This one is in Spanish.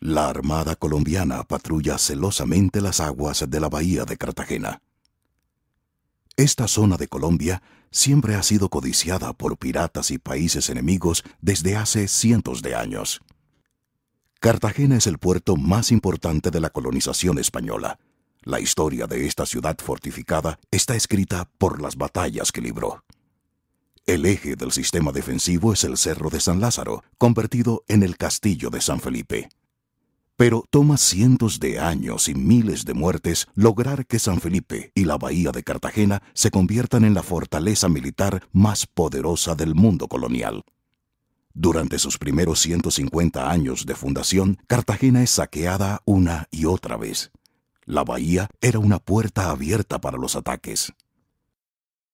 la Armada colombiana patrulla celosamente las aguas de la bahía de Cartagena. Esta zona de Colombia siempre ha sido codiciada por piratas y países enemigos desde hace cientos de años. Cartagena es el puerto más importante de la colonización española. La historia de esta ciudad fortificada está escrita por las batallas que libró. El eje del sistema defensivo es el Cerro de San Lázaro, convertido en el Castillo de San Felipe pero toma cientos de años y miles de muertes lograr que San Felipe y la bahía de Cartagena se conviertan en la fortaleza militar más poderosa del mundo colonial. Durante sus primeros 150 años de fundación, Cartagena es saqueada una y otra vez. La bahía era una puerta abierta para los ataques.